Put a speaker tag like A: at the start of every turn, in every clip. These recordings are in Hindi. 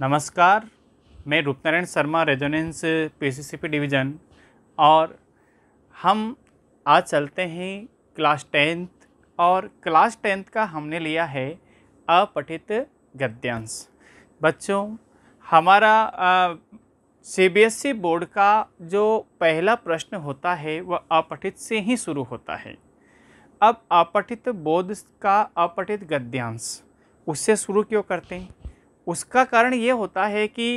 A: नमस्कार मैं Roopnarayan Sharma resonance PCCP division और हम आज चलते हैं क्लास टेंथ और क्लास टेंथ का हमने लिया है अपठित गद्यांश बच्चों हमारा सीबीएसई e बोर्ड का जो पहला प्रश्न होता है वह अपठित से ही शुरू होता है अब अपठित बोध का अपठित गद्यांश उससे शुरू क्यों करते हैं उसका कारण ये होता है कि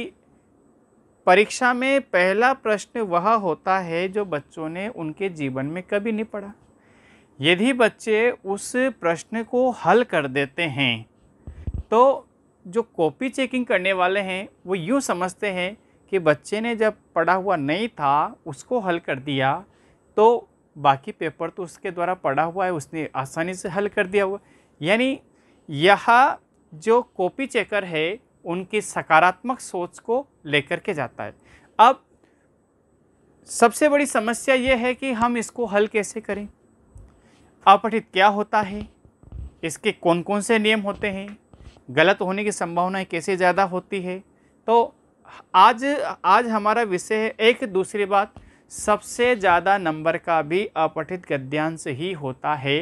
A: परीक्षा में पहला प्रश्न वह होता है जो बच्चों ने उनके जीवन में कभी नहीं पढ़ा यदि बच्चे उस प्रश्न को हल कर देते हैं तो जो कॉपी चेकिंग करने वाले हैं वो यूँ समझते हैं कि बच्चे ने जब पढ़ा हुआ नहीं था उसको हल कर दिया तो बाकी पेपर तो उसके द्वारा पढ़ा हुआ है उसने आसानी से हल कर दिया हुआ यानी यह जो कॉपी चेकर है उनकी सकारात्मक सोच को लेकर के जाता है अब सबसे बड़ी समस्या ये है कि हम इसको हल कैसे करें अपठित क्या होता है इसके कौन कौन से नियम होते हैं गलत होने की संभावनाएं कैसे ज़्यादा होती है तो आज आज हमारा विषय है एक दूसरी बात सबसे ज़्यादा नंबर का भी अपठित गद्यांश ही होता है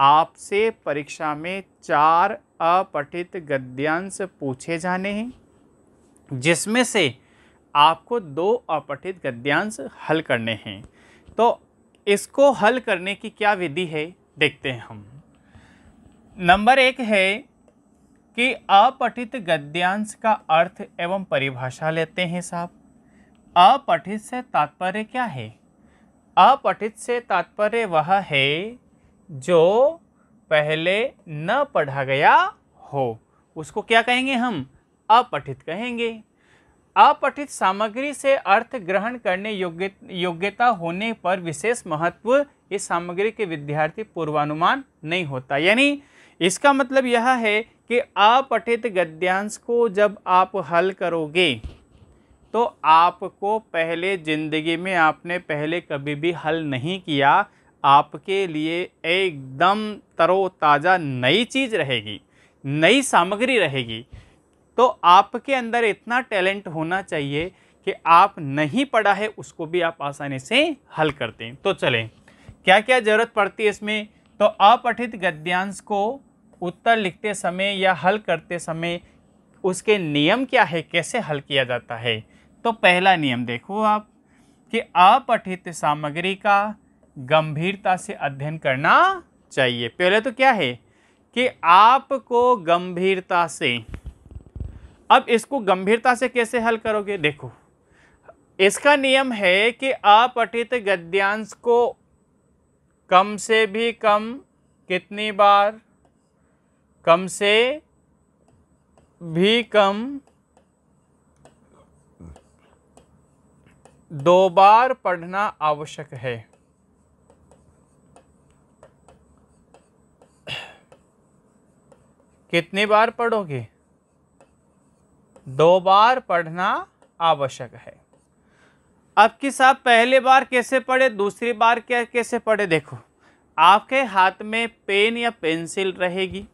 A: आपसे परीक्षा में चार अपठित गद्यांश पूछे जाने हैं जिसमें से आपको दो अपठित गद्यांश हल करने हैं तो इसको हल करने की क्या विधि है देखते हैं हम नंबर एक है कि अपठित गद्यांश का अर्थ एवं परिभाषा लेते हैं साहब अपठित से तात्पर्य क्या है अपठित से तात्पर्य वह है जो पहले न पढ़ा गया हो उसको क्या कहेंगे हम अपठित कहेंगे अपठित सामग्री से अर्थ ग्रहण करने योग्य योग्यता होने पर विशेष महत्व इस सामग्री के विद्यार्थी पूर्वानुमान नहीं होता यानी इसका मतलब यह है कि अपठित गद्यांश को जब आप हल करोगे तो आपको पहले ज़िंदगी में आपने पहले कभी भी हल नहीं किया आपके लिए एकदम तरोताज़ा नई चीज़ रहेगी नई सामग्री रहेगी तो आपके अंदर इतना टैलेंट होना चाहिए कि आप नहीं पढ़ा है उसको भी आप आसानी से हल करते हैं तो चलें क्या क्या ज़रूरत पड़ती है इसमें तो अपठित गद्यांश को उत्तर लिखते समय या हल करते समय उसके नियम क्या है कैसे हल किया जाता है तो पहला नियम देखो आप कि अपठित सामग्री का गंभीरता से अध्ययन करना चाहिए पहले तो क्या है कि आपको गंभीरता से अब इसको गंभीरता से कैसे हल करोगे देखो इसका नियम है कि अपठित गद्यांश को कम से भी कम कितनी बार कम से भी कम दो बार पढ़ना आवश्यक है कितनी बार पढ़ोगे दो बार पढ़ना आवश्यक है अब कि साहब पहले बार कैसे पढ़े दूसरी बार क्या कैसे पढ़े देखो आपके हाथ में पेन या पेंसिल रहेगी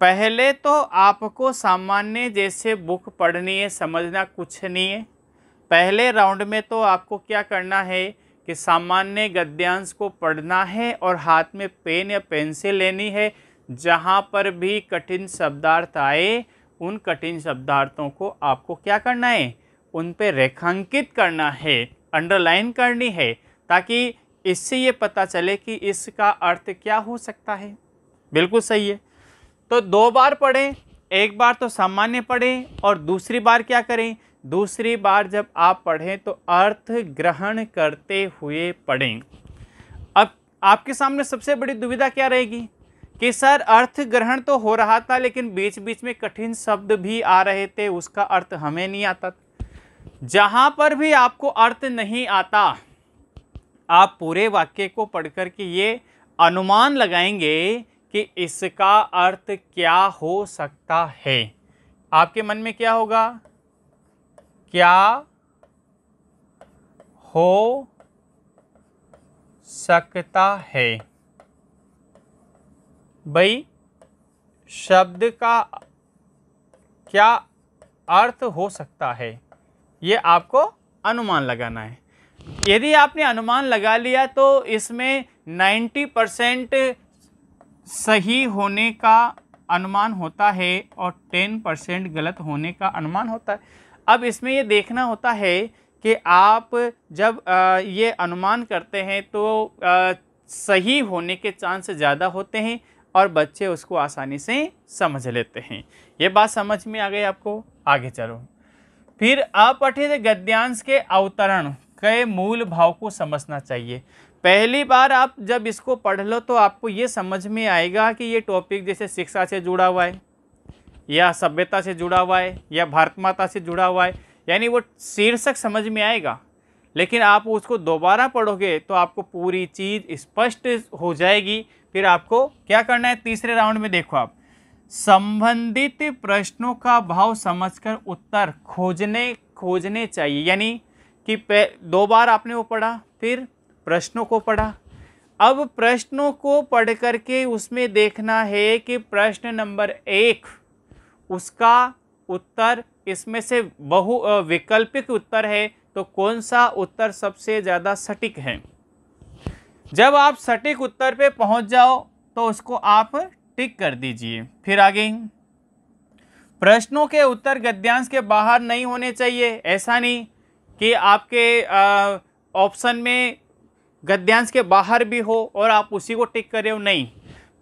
A: पहले तो आपको सामान्य जैसे बुक पढ़नी है समझना कुछ नहीं है पहले राउंड में तो आपको क्या करना है कि सामान्य गद्यांश को पढ़ना है और हाथ में पेन या पेंसिल लेनी है जहाँ पर भी कठिन शब्दार्थ आए उन कठिन शब्दार्थों को आपको क्या करना है उन पर रेखांकित करना है अंडरलाइन करनी है ताकि इससे ये पता चले कि इसका अर्थ क्या हो सकता है बिल्कुल सही है तो दो बार पढ़ें एक बार तो सामान्य पढ़ें और दूसरी बार क्या करें दूसरी बार जब आप पढ़ें तो अर्थ ग्रहण करते हुए पढ़ें अब आपके सामने सबसे बड़ी दुविधा क्या रहेगी कि सर अर्थ ग्रहण तो हो रहा था लेकिन बीच बीच में कठिन शब्द भी आ रहे थे उसका अर्थ हमें नहीं आता जहाँ पर भी आपको अर्थ नहीं आता आप पूरे वाक्य को पढ़ करके के ये अनुमान लगाएंगे कि इसका अर्थ क्या हो सकता है आपके मन में क्या होगा क्या हो सकता है भाई शब्द का क्या अर्थ हो सकता है ये आपको अनुमान लगाना है यदि आपने अनुमान लगा लिया तो इसमें 90 परसेंट सही होने का अनुमान होता है और 10 परसेंट गलत होने का अनुमान होता है अब इसमें ये देखना होता है कि आप जब ये अनुमान करते हैं तो सही होने के चांस ज़्यादा होते हैं और बच्चे उसको आसानी से समझ लेते हैं ये बात समझ में आ गई आपको आगे चलो फिर अपठित गद्यांश के अवतरण के मूल भाव को समझना चाहिए पहली बार आप जब इसको पढ़ लो तो आपको ये समझ में आएगा कि ये टॉपिक जैसे शिक्षा से जुड़ा हुआ है या सभ्यता से जुड़ा हुआ है या भारत माता से जुड़ा हुआ है यानी वो शीर्षक समझ में आएगा लेकिन आप उसको दोबारा पढ़ोगे तो आपको पूरी चीज़ स्पष्ट हो जाएगी फिर आपको क्या करना है तीसरे राउंड में देखो आप संबंधित प्रश्नों का भाव समझकर उत्तर खोजने खोजने चाहिए यानी कि दो बार आपने वो पढ़ा फिर प्रश्नों को पढ़ा अब प्रश्नों को पढ़ करके उसमें देखना है कि प्रश्न नंबर एक उसका उत्तर इसमें से बहु वैकल्पिक उत्तर है तो कौन सा उत्तर सबसे ज़्यादा सटीक है जब आप सटीक उत्तर पे पहुंच जाओ तो उसको आप टिक कर दीजिए फिर आगे प्रश्नों के उत्तर गद्यांश के बाहर नहीं होने चाहिए ऐसा नहीं कि आपके ऑप्शन में गद्यांश के बाहर भी हो और आप उसी को टिक करे हो नहीं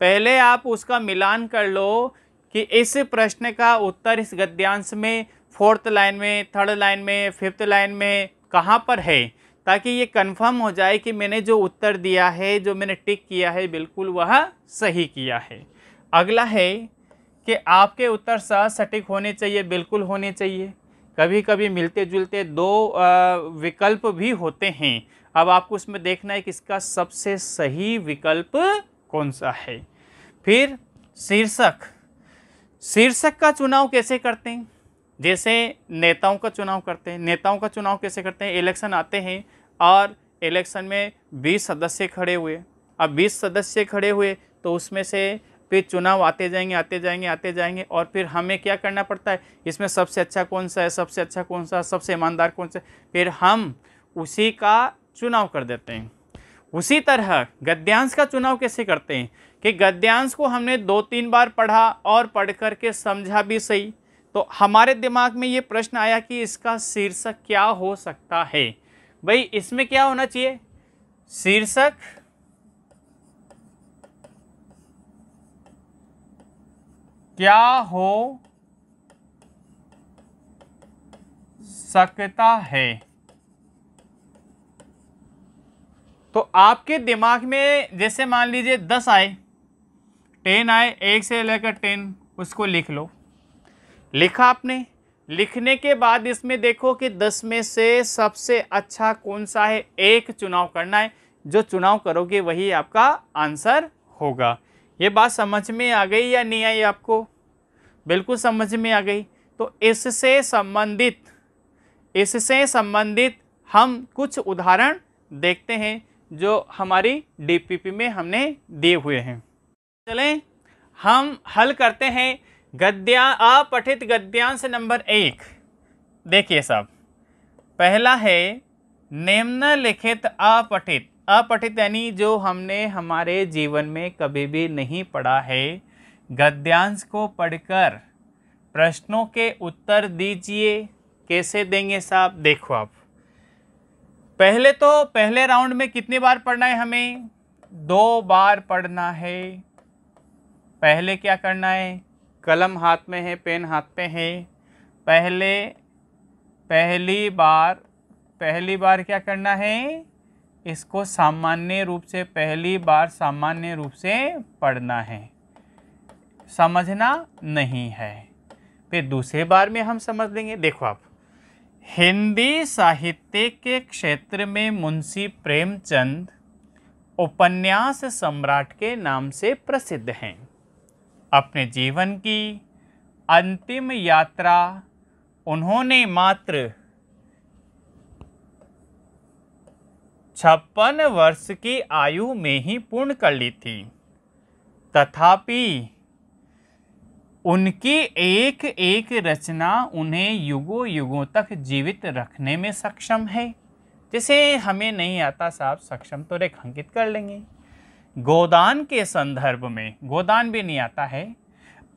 A: पहले आप उसका मिलान कर लो कि इस प्रश्न का उत्तर इस गद्यांश में फोर्थ लाइन में थर्ड लाइन में फिफ्थ लाइन में कहाँ पर है ताकि ये कंफर्म हो जाए कि मैंने जो उत्तर दिया है जो मैंने टिक किया है बिल्कुल वह सही किया है अगला है कि आपके उत्तर सह सटीक होने चाहिए बिल्कुल होने चाहिए कभी कभी मिलते जुलते दो विकल्प भी होते हैं अब आपको उसमें देखना है कि इसका सबसे सही विकल्प कौन सा है फिर शीर्षक शीर्षक का चुनाव कैसे करते हैं जैसे नेताओं का चुनाव करते हैं नेताओं का चुनाव कैसे करते हैं इलेक्शन आते हैं और इलेक्शन में बीस सदस्य खड़े हुए अब बीस सदस्य खड़े हुए तो उसमें से फिर चुनाव आते जाएंगे आते जाएंगे आते जाएंगे और फिर हमें क्या करना पड़ता है इसमें सबसे अच्छा कौन सा है सबसे अच्छा कौन सा सबसे ईमानदार कौन सा फिर हम उसी का चुनाव कर देते हैं उसी तरह गद्यांश का चुनाव कैसे करते हैं कि गद्यांश को हमने दो तीन बार पढ़ा और पढ़ करके समझा भी सही तो हमारे दिमाग में ये प्रश्न आया कि इसका शीर्षक क्या हो सकता है भाई इसमें क्या होना चाहिए शीर्षक क्या हो सकता है तो आपके दिमाग में जैसे मान लीजिए दस आए टेन आए एक से लेकर टेन उसको लिख लो लिखा आपने लिखने के बाद इसमें देखो कि दस में से सबसे अच्छा कौन सा है एक चुनाव करना है जो चुनाव करोगे वही आपका आंसर होगा ये बात समझ में आ गई या नहीं आई आपको बिल्कुल समझ में आ गई तो इससे संबंधित इससे संबंधित हम कुछ उदाहरण देखते हैं जो हमारी डीपीपी में हमने दिए हुए हैं चलें हम हल करते हैं गद्या अपठित गद्यांश नंबर एक देखिए साहब पहला है निम्नलिखित अपठित अपठित यानी जो हमने हमारे जीवन में कभी भी नहीं पढ़ा है गद्यांश को पढ़कर प्रश्नों के उत्तर दीजिए कैसे देंगे साहब देखो आप पहले तो पहले राउंड में कितनी बार पढ़ना है हमें दो बार पढ़ना है पहले क्या करना है कलम हाथ में है पेन हाथ पे है पहले पहली बार पहली बार क्या करना है इसको सामान्य रूप से पहली बार सामान्य रूप से पढ़ना है समझना नहीं है फिर दूसरे बार में हम समझ लेंगे देखो आप हिंदी साहित्य के क्षेत्र में मुंशी प्रेमचंद उपन्यास सम्राट के नाम से प्रसिद्ध हैं अपने जीवन की अंतिम यात्रा उन्होंने मात्र छप्पन वर्ष की आयु में ही पूर्ण कर ली थी तथापि उनकी एक एक रचना उन्हें युगों युगों तक जीवित रखने में सक्षम है जिसे हमें नहीं आता साहब सक्षम तो रेखांकित कर लेंगे गोदान के संदर्भ में गोदान भी नहीं आता है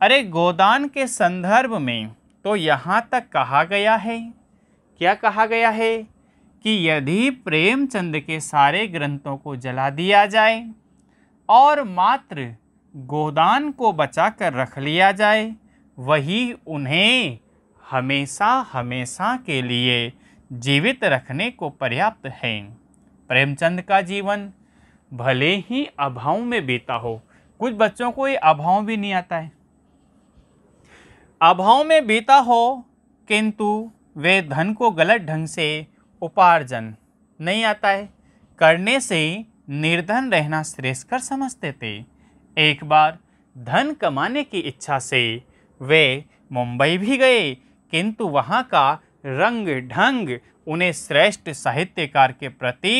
A: अरे गोदान के संदर्भ में तो यहाँ तक कहा गया है क्या कहा गया है कि यदि प्रेमचंद के सारे ग्रंथों को जला दिया जाए और मात्र गोदान को बचा कर रख लिया जाए वही उन्हें हमेशा हमेशा के लिए जीवित रखने को पर्याप्त है प्रेमचंद का जीवन भले ही अभाव में बीता हो कुछ बच्चों को ये अभाव भी नहीं आता है अभाव में बीता हो किंतु वे धन को गलत ढंग से उपार्जन नहीं आता है करने से निर्धन रहना श्रेष्ठकर समझते थे एक बार धन कमाने की इच्छा से वे मुंबई भी गए किंतु वहाँ का रंग ढंग उन्हें श्रेष्ठ साहित्यकार के प्रति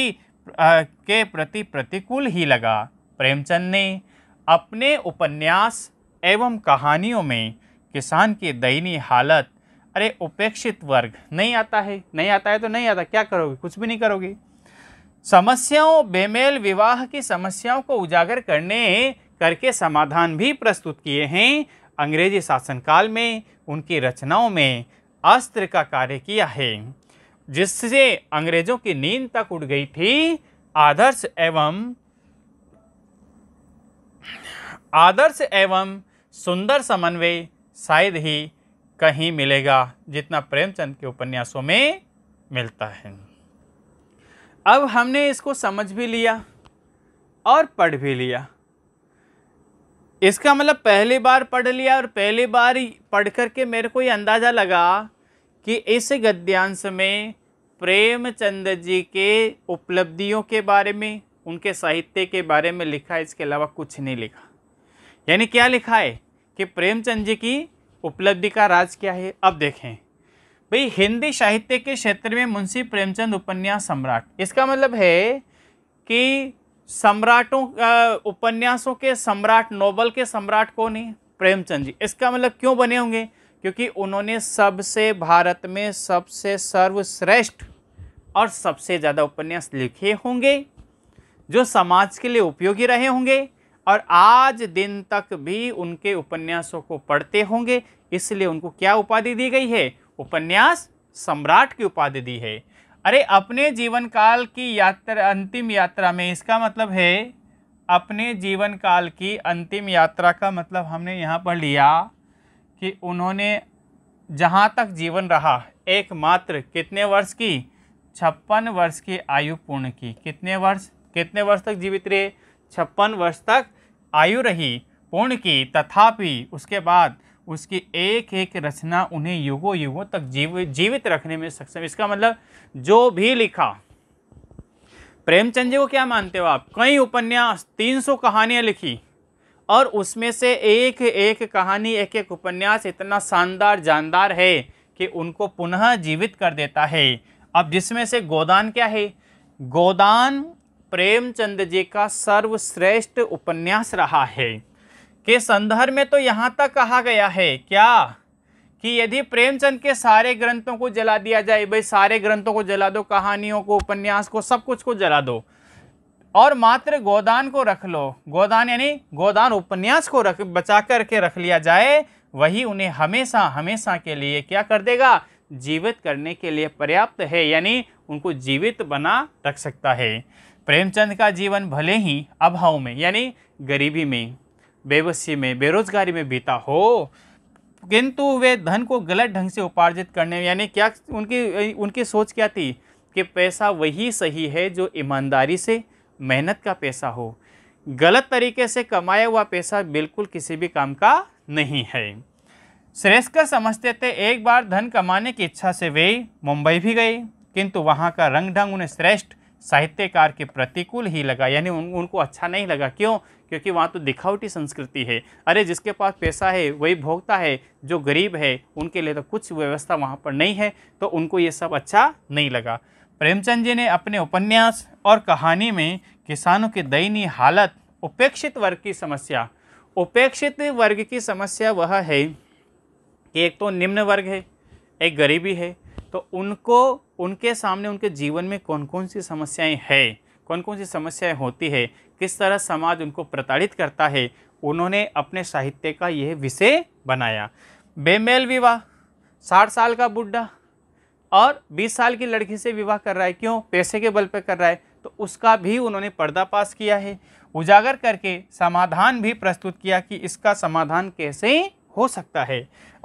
A: के प्रति प्रतिकूल ही लगा प्रेमचंद ने अपने उपन्यास एवं कहानियों में किसान की दयनीय हालत अरे उपेक्षित वर्ग नहीं आता है नहीं आता है तो नहीं आता क्या करोगे कुछ भी नहीं करोगे समस्याओं बेमेल विवाह की समस्याओं को उजागर करने करके समाधान भी प्रस्तुत किए हैं अंग्रेजी शासनकाल में उनकी रचनाओं में अस्त्र का कार्य किया है जिससे अंग्रेजों की नींद तक उड़ गई थी आदर्श एवं आदर्श एवं सुंदर समन्वय शायद ही कहीं मिलेगा जितना प्रेमचंद के उपन्यासों में मिलता है अब हमने इसको समझ भी लिया और पढ़ भी लिया इसका मतलब पहली बार पढ़ लिया और पहली बार पढ़ करके मेरे को ये अंदाज़ा लगा कि इस गद्यांश में प्रेमचंद जी के उपलब्धियों के बारे में उनके साहित्य के बारे में लिखा है इसके अलावा कुछ नहीं लिखा यानी क्या लिखा है कि प्रेमचंद जी की उपलब्धि का राज क्या है अब देखें भाई हिंदी साहित्य के क्षेत्र में मुंशी प्रेमचंद उपन्यास सम्राट इसका मतलब है कि सम्राटों उपन्यासों के सम्राट नोबल के सम्राट कौन है प्रेमचंद जी इसका मतलब क्यों बने होंगे क्योंकि उन्होंने सबसे भारत में सबसे सर्वश्रेष्ठ और सबसे ज़्यादा उपन्यास लिखे होंगे जो समाज के लिए उपयोगी रहे होंगे और आज दिन तक भी उनके उपन्यासों को पढ़ते होंगे इसलिए उनको क्या उपाधि दी गई है उपन्यास सम्राट की उपाधि दी है अरे अपने जीवन काल की यात्रा अंतिम यात्रा में इसका मतलब है अपने जीवन काल की अंतिम यात्रा का मतलब हमने यहाँ पर लिया कि उन्होंने जहाँ तक जीवन रहा एकमात्र कितने वर्ष की छप्पन वर्ष की आयु पूर्ण की कितने वर्ष कितने वर्ष तक जीवित रहे छप्पन वर्ष तक आयु रही पूर्ण की तथापि उसके बाद उसकी एक एक रचना उन्हें युगों युगों तक जीव जीवित रखने में सक्षम इसका मतलब जो भी लिखा प्रेमचंद जी को क्या मानते हो आप कई उपन्यास 300 कहानियां लिखी और उसमें से एक एक कहानी एक एक उपन्यास इतना शानदार जानदार है कि उनको पुनः जीवित कर देता है अब जिसमें से गोदान क्या है गोदान प्रेमचंद जी का सर्वश्रेष्ठ उपन्यास रहा है के संदर्भ में तो यहाँ तक कहा गया है क्या कि यदि प्रेमचंद के सारे ग्रंथों को जला दिया जाए भाई सारे ग्रंथों को जला दो कहानियों को उपन्यास को सब कुछ को जला दो और मात्र गोदान को रख लो गोदान यानी गोदान उपन्यास को रख बचा करके रख लिया जाए वही उन्हें हमेशा हमेशा के लिए क्या कर देगा जीवित करने के लिए पर्याप्त है यानी उनको जीवित बना रख सकता है प्रेमचंद का जीवन भले ही अभाव में यानी गरीबी में बेबसी में बेरोजगारी में बीता हो किंतु वे धन को गलत ढंग से उपार्जित करने यानी क्या उनकी उनकी सोच क्या थी कि पैसा वही सही है जो ईमानदारी से मेहनत का पैसा हो गलत तरीके से कमाया हुआ पैसा बिल्कुल किसी भी काम का नहीं है श्रेष्ठकर समझते थे एक बार धन कमाने की इच्छा से वे मुंबई भी गए किंतु वहाँ का रंग ढंग उन्हें श्रेष्ठ साहित्यकार के प्रतिकूल ही लगा यानी उन, उनको अच्छा नहीं लगा क्यों क्योंकि वहाँ तो दिखावटी संस्कृति है अरे जिसके पास पैसा है वही भोगता है जो गरीब है उनके लिए तो कुछ व्यवस्था वहाँ पर नहीं है तो उनको ये सब अच्छा नहीं लगा प्रेमचंद जी ने अपने उपन्यास और कहानी में किसानों की दयनीय हालत उपेक्षित वर्ग की समस्या उपेक्षित वर्ग की समस्या वह है कि एक तो निम्न वर्ग है एक गरीबी है तो उनको उनके सामने उनके जीवन में कौन कौन सी समस्याएं हैं कौन कौन सी समस्याएं होती है किस तरह समाज उनको प्रताड़ित करता है उन्होंने अपने साहित्य का यह विषय बनाया बेमेल विवाह साठ साल का बुढ़ा और 20 साल की लड़की से विवाह कर रहा है क्यों पैसे के बल पर कर रहा है तो उसका भी उन्होंने पर्दा पास किया है उजागर करके समाधान भी प्रस्तुत किया कि इसका समाधान कैसे हो सकता है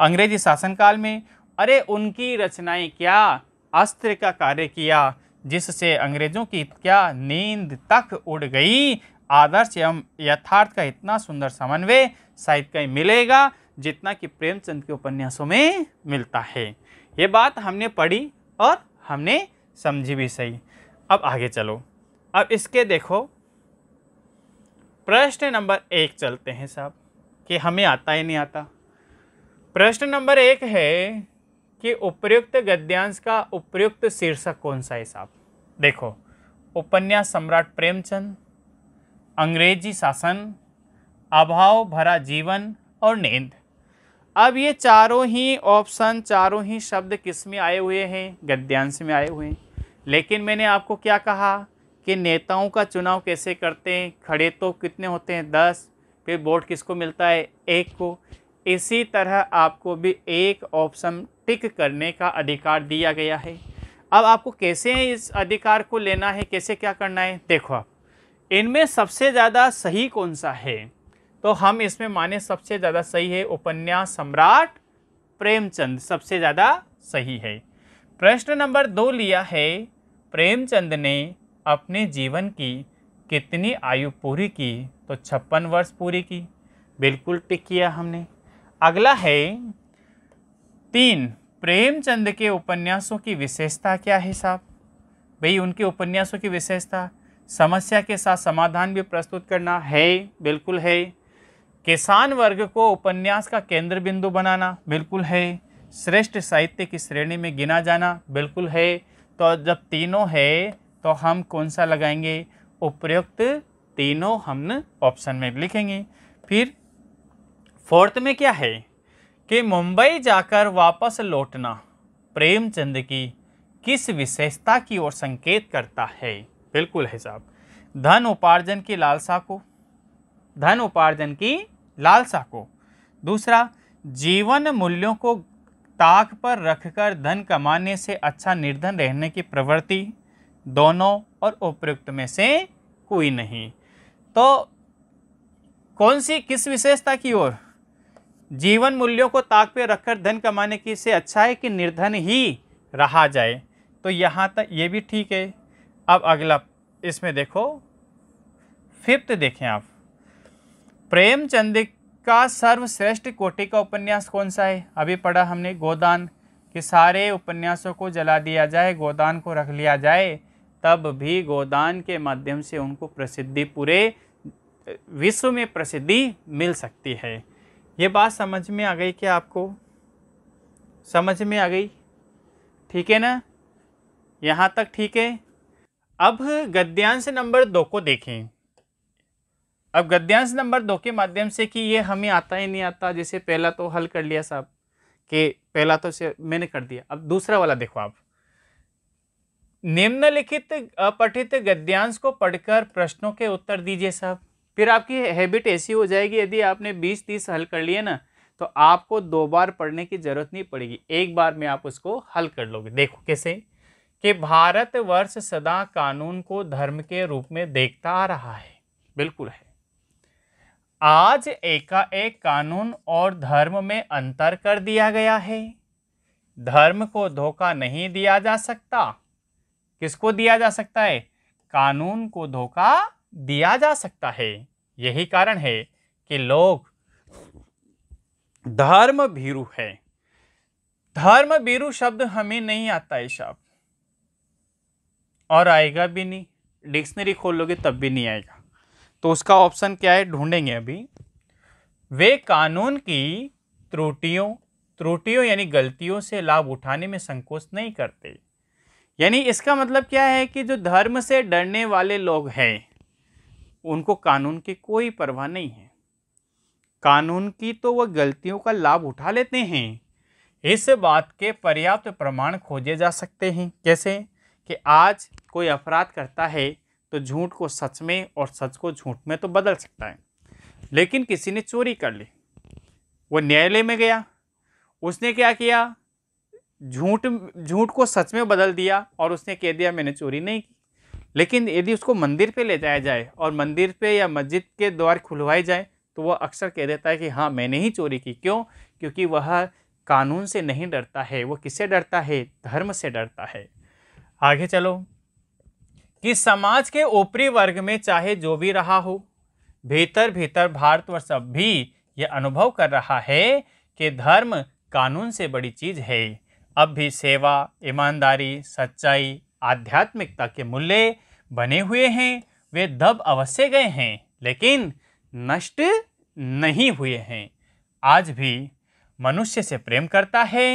A: अंग्रेजी शासनकाल में अरे उनकी रचनाएं क्या अस्त्र का कार्य किया जिससे अंग्रेजों की क्या नींद तक उड़ गई आदर्श एवं यथार्थ का इतना सुंदर समन्वय शायद कहीं मिलेगा जितना कि प्रेमचंद के उपन्यासों में मिलता है ये बात हमने पढ़ी और हमने समझी भी सही अब आगे चलो अब इसके देखो प्रश्न नंबर एक चलते हैं साहब कि हमें आता ही नहीं आता प्रश्न नंबर एक है कि उपयुक्त गद्यांश का उपयुक्त शीर्षक कौन सा है साहब देखो उपन्यास सम्राट प्रेमचंद अंग्रेजी शासन अभाव भरा जीवन और नींद अब ये चारों ही ऑप्शन चारों ही शब्द किस में आए हुए हैं गद्यांश में आए हुए हैं लेकिन मैंने आपको क्या कहा कि नेताओं का चुनाव कैसे करते हैं खड़े तो कितने होते हैं दस फिर वोट किसको मिलता है एक को इसी तरह आपको भी एक ऑप्शन टिक करने का अधिकार दिया गया है अब आपको कैसे इस अधिकार को लेना है कैसे क्या करना है देखो आप इनमें सबसे ज़्यादा सही कौन सा है तो हम इसमें माने सबसे ज़्यादा सही है उपन्यास सम्राट प्रेमचंद सबसे ज़्यादा सही है प्रश्न नंबर दो लिया है प्रेमचंद ने अपने जीवन की कितनी आयु पूरी की तो छप्पन वर्ष पूरी की बिल्कुल टिक किया हमने अगला है तीन प्रेमचंद के उपन्यासों की विशेषता क्या है साहब भाई उनके उपन्यासों की विशेषता समस्या के साथ समाधान भी प्रस्तुत करना है बिल्कुल है किसान वर्ग को उपन्यास का केंद्र बिंदु बनाना बिल्कुल है श्रेष्ठ साहित्य की श्रेणी में गिना जाना बिल्कुल है तो जब तीनों है तो हम कौन सा लगाएंगे उपयुक्त तीनों हम ऑप्शन में लिखेंगे फिर फोर्थ में क्या है कि मुंबई जाकर वापस लौटना प्रेमचंद की किस विशेषता की ओर संकेत करता है बिल्कुल है साहब धन उपार्जन की लालसा को धन उपार्जन की लालसा को दूसरा जीवन मूल्यों को ताक पर रखकर धन कमाने से अच्छा निर्धन रहने की प्रवृत्ति दोनों और उपयुक्त में से कोई नहीं तो कौन सी किस विशेषता की ओर जीवन मूल्यों को ताक पर रखकर धन कमाने की से अच्छा है कि निर्धन ही रहा जाए तो यहाँ तक ये भी ठीक है अब अगला इसमें देखो फिफ्थ देखें आप प्रेमचंद का सर्वश्रेष्ठ कोटि का उपन्यास कौन सा है अभी पढ़ा हमने गोदान कि सारे उपन्यासों को जला दिया जाए गोदान को रख लिया जाए तब भी गोदान के माध्यम से उनको प्रसिद्धि पूरे विश्व में प्रसिद्धि मिल सकती है ये बात समझ में आ गई क्या आपको समझ में आ गई ठीक है ना यहाँ तक ठीक है अब गद्यांश नंबर दो को देखें अब गद्यांश नंबर दो के माध्यम से कि ये हमें आता ही नहीं आता जैसे पहला तो हल कर लिया साहब कि पहला तो से मैंने कर दिया अब दूसरा वाला देखो आप निम्नलिखित अपठित गद्यांश को पढ़कर प्रश्नों के उत्तर दीजिए साहब फिर आपकी हैबिट ऐसी हो जाएगी यदि आपने बीस तीस हल कर लिए ना तो आपको दो बार पढ़ने की जरूरत नहीं पड़ेगी एक बार में आप उसको हल कर लोगे देखो कैसे कि भारतवर्ष सदा कानून को धर्म के रूप में देखता आ रहा है बिल्कुल है आज एकाएक कानून और धर्म में अंतर कर दिया गया है धर्म को धोखा नहीं दिया जा सकता किसको दिया जा सकता है कानून को धोखा दिया जा सकता है यही कारण है कि लोग धर्म भीरु है धर्म भीरु शब्द हमें नहीं आता है शब्द और आएगा भी नहीं डिक्शनरी खोलोगे तब भी नहीं आएगा तो उसका ऑप्शन क्या है ढूंढेंगे अभी वे कानून की त्रुटियों त्रुटियों यानी गलतियों से लाभ उठाने में संकोच नहीं करते यानी इसका मतलब क्या है कि जो धर्म से डरने वाले लोग हैं उनको कानून की कोई परवाह नहीं है कानून की तो वह गलतियों का लाभ उठा लेते हैं इस बात के पर्याप्त प्रमाण खोजे जा सकते हैं जैसे कि आज कोई अपराध करता है तो झूठ को सच में और सच को झूठ में तो बदल सकता है लेकिन किसी ने चोरी कर ली वो न्यायालय में गया उसने क्या किया झूठ झूठ को सच में बदल दिया और उसने कह दिया मैंने चोरी नहीं की लेकिन यदि उसको मंदिर पे ले जाया जाए और मंदिर पे या मस्जिद के द्वार खुलवाए जाए तो वह अक्सर कह देता है कि हाँ मैंने ही चोरी की क्यों क्योंकि वह कानून से नहीं डरता है वो किससे डरता है धर्म से डरता है आगे चलो कि समाज के ऊपरी वर्ग में चाहे जो भी रहा हो भीतर भीतर भारतवर्ष अब भी यह अनुभव कर रहा है कि धर्म कानून से बड़ी चीज़ है अब भी सेवा ईमानदारी सच्चाई आध्यात्मिकता के मूल्य बने हुए हैं वे दब अवश्य गए हैं लेकिन नष्ट नहीं हुए हैं आज भी मनुष्य से प्रेम करता है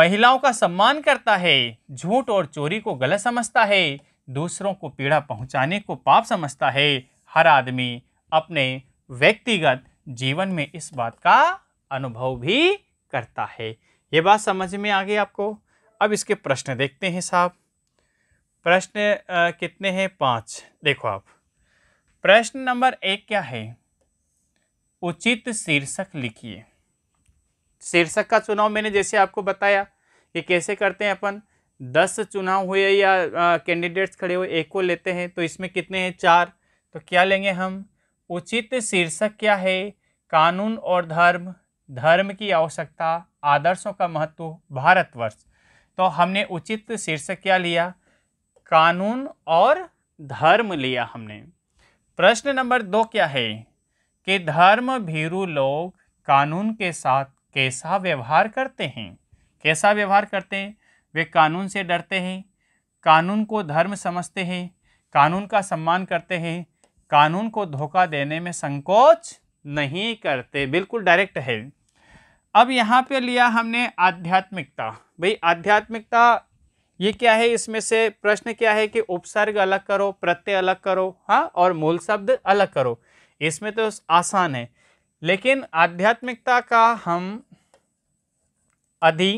A: महिलाओं का सम्मान करता है झूठ और चोरी को गलत समझता है दूसरों को पीड़ा पहुंचाने को पाप समझता है हर आदमी अपने व्यक्तिगत जीवन में इस बात का अनुभव भी करता है ये बात समझ में आ गई आपको अब इसके प्रश्न देखते हैं साहब प्रश्न कितने हैं पाँच देखो आप प्रश्न नंबर एक क्या है उचित शीर्षक लिखिए शीर्षक का चुनाव मैंने जैसे आपको बताया कि कैसे करते हैं अपन दस चुनाव हुए या कैंडिडेट्स खड़े हुए एक को लेते हैं तो इसमें कितने हैं चार तो क्या लेंगे हम उचित शीर्षक क्या है कानून और धर्म धर्म की आवश्यकता आदर्शों का महत्व भारतवर्ष तो हमने उचित शीर्षक क्या लिया कानून और धर्म लिया हमने प्रश्न नंबर दो क्या है कि धर्म भीरू लोग कानून के साथ कैसा व्यवहार करते हैं कैसा व्यवहार करते हैं वे कानून से डरते हैं कानून को धर्म समझते हैं कानून का सम्मान करते हैं कानून को धोखा देने में संकोच नहीं करते बिल्कुल डायरेक्ट है अब यहाँ पे लिया हमने आध्यात्मिकता भाई आध्यात्मिकता ये क्या है इसमें से प्रश्न क्या है कि उपसर्ग अलग करो प्रत्यय अलग करो हाँ और मूल शब्द अलग करो इसमें तो आसान है लेकिन आध्यात्मिकता का हम अधि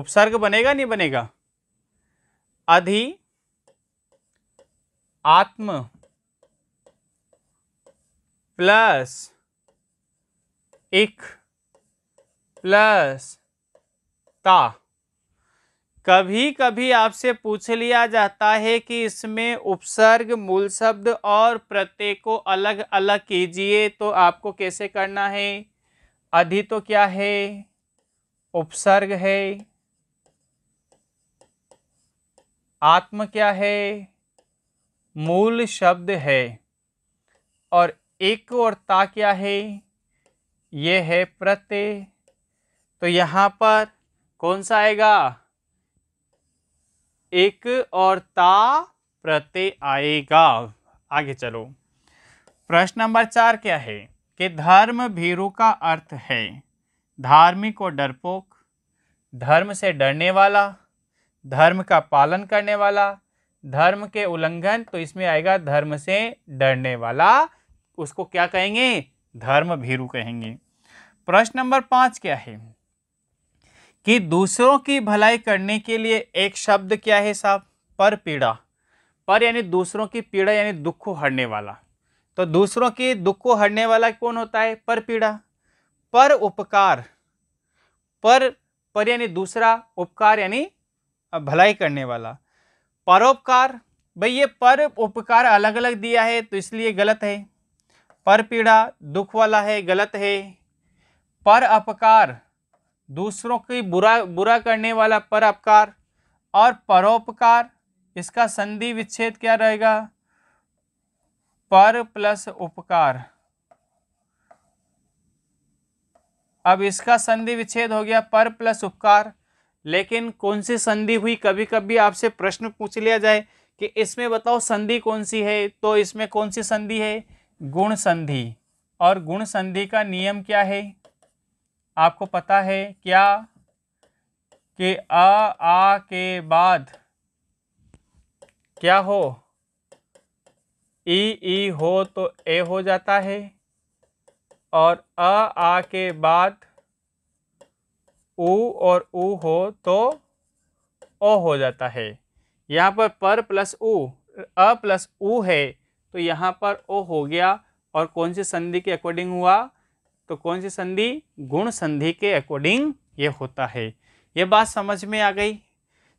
A: उपसर्ग बनेगा नहीं बनेगा अधि आत्म प्लस एक प्लस ता कभी कभी आपसे पूछ लिया जाता है कि इसमें उपसर्ग मूल शब्द और प्रत्यय को अलग अलग कीजिए तो आपको कैसे करना है अधि तो क्या है उपसर्ग है आत्म क्या है मूल शब्द है और एक और ता क्या है यह है प्रत्यय तो यहाँ पर कौन सा आएगा एक और ता प्रत्यय आएगा आगे चलो प्रश्न नंबर चार क्या है कि धर्म भीरु का अर्थ है धार्मिक और डरपोक धर्म से डरने वाला धर्म का पालन करने वाला धर्म के उल्लंघन तो इसमें आएगा धर्म से डरने वाला उसको क्या कहेंगे धर्म भीरू कहेंगे प्रश्न नंबर पांच क्या है कि दूसरों की भलाई करने के लिए एक शब्द क्या है साहब पर पीड़ा पर यानी दूसरों की पीड़ा यानी दुख को हरने वाला तो दूसरों के दुख को हरने वाला कौन होता है पर पीड़ा पर उपकार पर पर यानी दूसरा उपकार यानी भलाई करने वाला परोपकार भाई ये पर उपकार अलग अलग दिया है तो इसलिए गलत है पर पीड़ा दुख वाला है गलत है पर अपकार दूसरों की बुरा बुरा करने वाला पर अपकार और परोपकार इसका संधि विच्छेद क्या रहेगा पर प्लस उपकार अब इसका संधि विच्छेद हो गया पर प्लस उपकार लेकिन कौन सी संधि हुई कभी कभी आपसे प्रश्न पूछ लिया जाए कि इसमें बताओ संधि कौन सी है तो इसमें कौन सी संधि है गुण संधि और गुण संधि का नियम क्या है आपको पता है क्या कि अ आ के बाद क्या हो ई ई हो तो ए हो जाता है और अ आ के बाद ओ और ओ हो तो ओ हो जाता है यहाँ पर पर प्लस ओ अ प्लस ओ है तो यहाँ पर ओ हो गया और कौन सी संधि के अकॉर्डिंग हुआ तो कौन सी संधि गुण संधि के अकॉर्डिंग ये होता है ये बात समझ में आ गई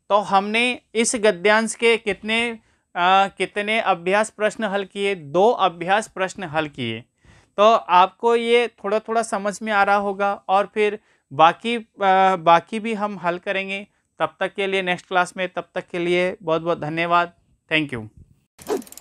A: तो हमने इस गद्यांश के कितने आ, कितने अभ्यास प्रश्न हल किए दो अभ्यास प्रश्न हल किए तो आपको ये थोड़ा थोड़ा समझ में आ रहा होगा और फिर बाकी आ, बाकी भी हम हल करेंगे तब तक के लिए नेक्स्ट क्लास में तब तक के लिए बहुत बहुत धन्यवाद थैंक यू